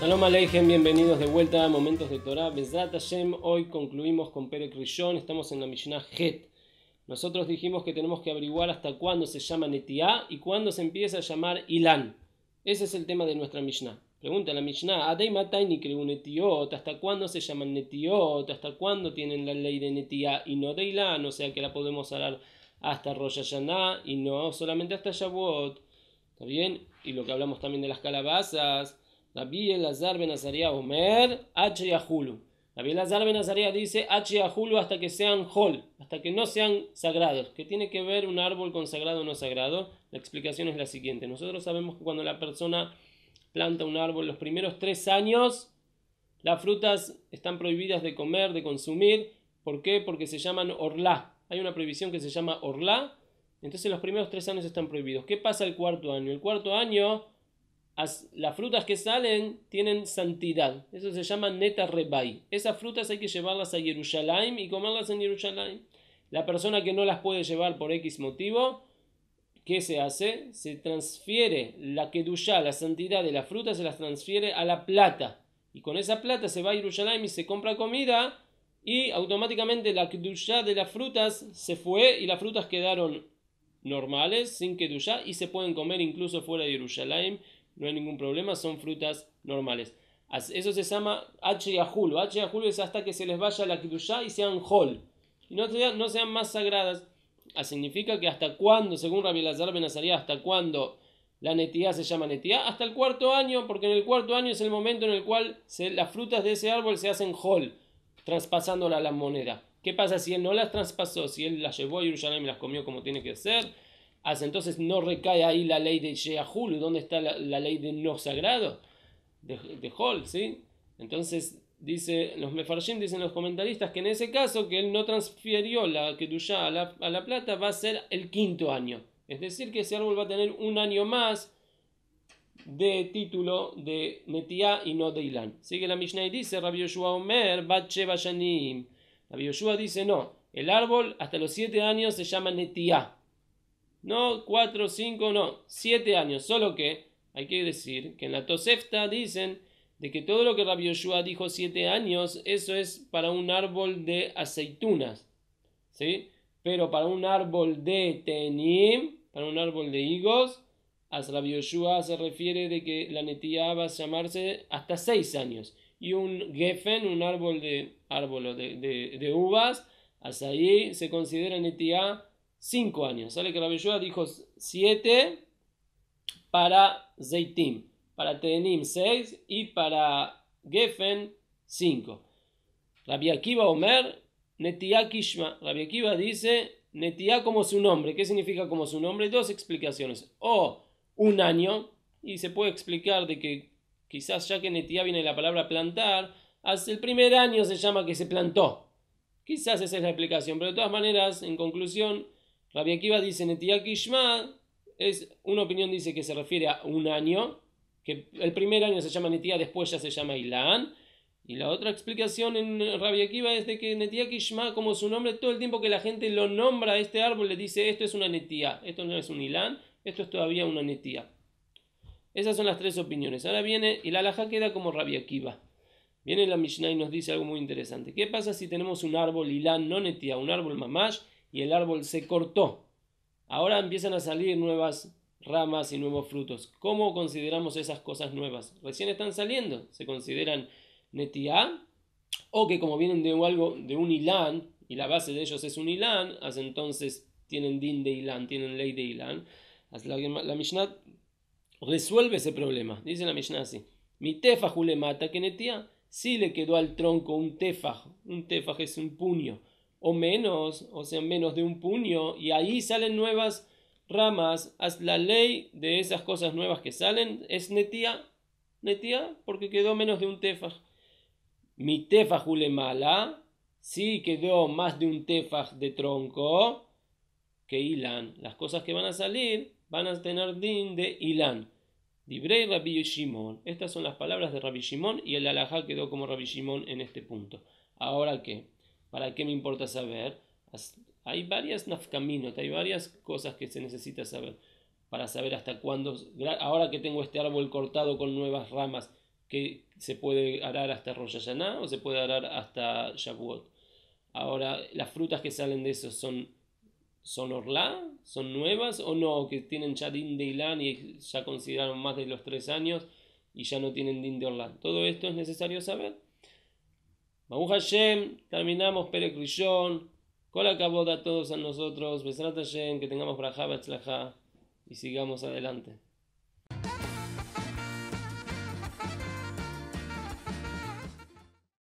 Shalom Aleichem, bienvenidos de vuelta a Momentos de Torah. Bezrat Hashem, hoy concluimos con Perek Rishon, estamos en la Mishnah Het. Nosotros dijimos que tenemos que averiguar hasta cuándo se llama Netiá y cuándo se empieza a llamar Ilan. Ese es el tema de nuestra Mishnah. Pregunta a la Mishnah, ¿Adei ni creó Netiot? ¿Hasta cuándo se llaman Netiot? ¿Hasta cuándo tienen la ley de Netiá y no de Ilan? O sea que la podemos hablar hasta Rosh Hashanah y no solamente hasta Shavuot. ¿Está bien? Y lo que hablamos también de las calabazas la Elazar ben Azaria Omer, H. Yahulu. Rabbi dice H. ajulu hasta que sean Hol, hasta que no sean sagrados. ¿Qué tiene que ver un árbol con sagrado o no sagrado? La explicación es la siguiente. Nosotros sabemos que cuando la persona planta un árbol, los primeros tres años las frutas están prohibidas de comer, de consumir. ¿Por qué? Porque se llaman orla, Hay una prohibición que se llama orla, Entonces los primeros tres años están prohibidos. ¿Qué pasa el cuarto año? El cuarto año las frutas que salen tienen santidad. Eso se llama neta rebay Esas frutas hay que llevarlas a Jerusalén y comerlas en Jerusalén. La persona que no las puede llevar por X motivo, ¿qué se hace? Se transfiere la kedushá, la santidad de las frutas, se las transfiere a la plata. Y con esa plata se va a Jerusalén y se compra comida y automáticamente la kedushá de las frutas se fue y las frutas quedaron normales, sin kedushá, y se pueden comer incluso fuera de Jerusalén no hay ningún problema, son frutas normales. Eso se llama H y H y es hasta que se les vaya la Kirushá y sean Hol. Y no sean, no sean más sagradas. Ah, significa que hasta cuándo, según Rabbi Lazar Benazaría, hasta cuándo la netía se llama netía, hasta el cuarto año, porque en el cuarto año es el momento en el cual las frutas de ese árbol se hacen Hol, traspasándola a la moneda. ¿Qué pasa si él no las traspasó? Si él las llevó a Jerusalén y las comió como tiene que ser entonces no recae ahí la ley de She'ahul ¿dónde está la, ley de no sagrado? De, de Hol, ¿sí? Entonces dice, los mefarshim dicen los comentaristas que en ese caso que él no transfirió la Kedusha a la, plata va a ser el quinto año. Es decir, que ese árbol va a tener un año más de título de Netiá y no de ilan Sigue la Mishnah y dice, Rabbi Yoshua Omer, Bache Bashanim. Rabbi Yoshua dice, no, el árbol hasta los siete años se llama Netiá. No cuatro, cinco, no, siete años. Solo que hay que decir que en la Tosefta dicen de que todo lo que Rabbi Yoshua dijo siete años, eso es para un árbol de aceitunas. ¿Sí? Pero para un árbol de tenim, para un árbol de higos, a Rabbi Yoshua se refiere de que la netía va a llamarse hasta seis años. Y un gefen, un árbol de, árbol de, uvas, hasta se considera netía 5 años. Sale que Rabbi Yehuda dijo 7 para Zeitim, para Tenim 6 y para Geffen 5. Rabbi Akiva Omer, Netia Kishma. Rabbi Akiva dice Netiah como su nombre. ¿Qué significa como su nombre? Dos explicaciones. O un año, y se puede explicar de que quizás ya que Netiah viene la palabra plantar, ...hace el primer año se llama que se plantó. Quizás esa es la explicación, pero de todas maneras, en conclusión, Rabbi Akiva dice, Netiakishma, es, una opinión dice que se refiere a un año, que el primer año se llama Netia, después ya se llama Ilan. Y la otra explicación en Rabbi Akiva es de que Netiakishma, como su nombre, todo el tiempo que la gente lo nombra a este árbol, le dice, esto es una netia esto no es un Ilan, esto es todavía una netia Esas son las tres opiniones. Ahora viene, y la alaja queda como Rabbi Akiva. Viene la Mishnah y nos dice algo muy interesante. ¿Qué pasa si tenemos un árbol Ilan, no Netia, un árbol mamash, y el árbol se cortó. Ahora empiezan a salir nuevas ramas y nuevos frutos. ¿Cómo consideramos esas cosas nuevas? Recién están saliendo, se consideran netiá, o que como vienen de algo, de un Ilán y la base de ellos es un ilán hasta entonces tienen din de hilán, tienen ley de hilán. La, la Mishnah resuelve ese problema, dice la Mishnah así. Mi le mata que netiá. Si le quedó al tronco un tefaj, un tefaj es un puño o menos, o sea, menos de un puño, y ahí salen nuevas ramas, haz la ley de esas cosas nuevas que salen, es netía, netía, porque quedó menos de un tefaj. Mi tefaj ulemala, sí quedó más de un tefaj de tronco, que ilan, Las cosas que van a salir van a tener din de ilan, Dibrei Rabbi Shimon. Estas son las palabras de Rabbi Shimon y el alajá quedó como Rabbi Shimon en este punto. Ahora que ¿Para qué me importa saber? Hay varias nafcaminot, hay varias cosas que se necesita saber para saber hasta cuándo, ahora que tengo este árbol cortado con nuevas ramas, que se puede arar hasta Rosh o se puede arar hasta Shavuot. Ahora, las frutas que salen de eso son, son son nuevas o no, que tienen ya din de y ya consideraron más de los tres años y ya no tienen din de Orla, Todo esto es necesario saber. Baruch Hashem, terminamos Perek Rishon. la a todos a nosotros. Besrat Hashem, que tengamos braja, batzlaja y sigamos adelante.